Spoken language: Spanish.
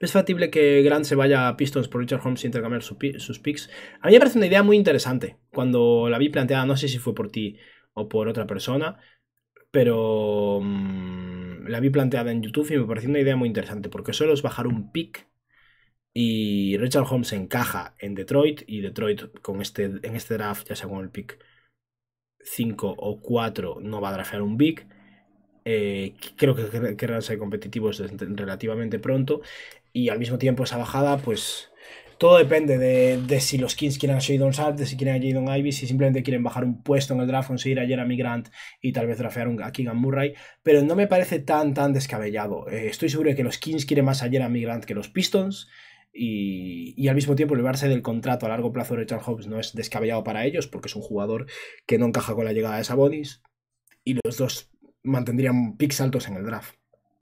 es factible que Grant se vaya a Pistons por Richard Holmes y intercambiar sus picks. A mí me parece una idea muy interesante. Cuando la vi planteada, no sé si fue por ti o por otra persona, pero mm, la vi planteada en YouTube y me pareció una idea muy interesante, porque solo es bajar un pick y Richard Holmes encaja en Detroit y Detroit con este, en este draft, ya sea con el pick 5 o 4, no va a draftear un pick. Eh, creo que querrán ser competitivos relativamente pronto. Y al mismo tiempo esa bajada, pues todo depende de, si los Kings quieren a Shadon Salt, de si quieren a Jadon Ivy, si simplemente quieren bajar un puesto en el draft, conseguir a Jeremy Grant y tal vez drafear a Keegan Murray. Pero no me parece tan, tan descabellado. Eh, estoy seguro de que los Kings quieren más a Jeremy Grant que los Pistons. Y, al mismo tiempo liberarse del contrato a largo plazo de Richard Hobbs no es descabellado para ellos porque es un jugador que no encaja con la llegada de Sabonis y los dos mantendrían picks altos en el draft.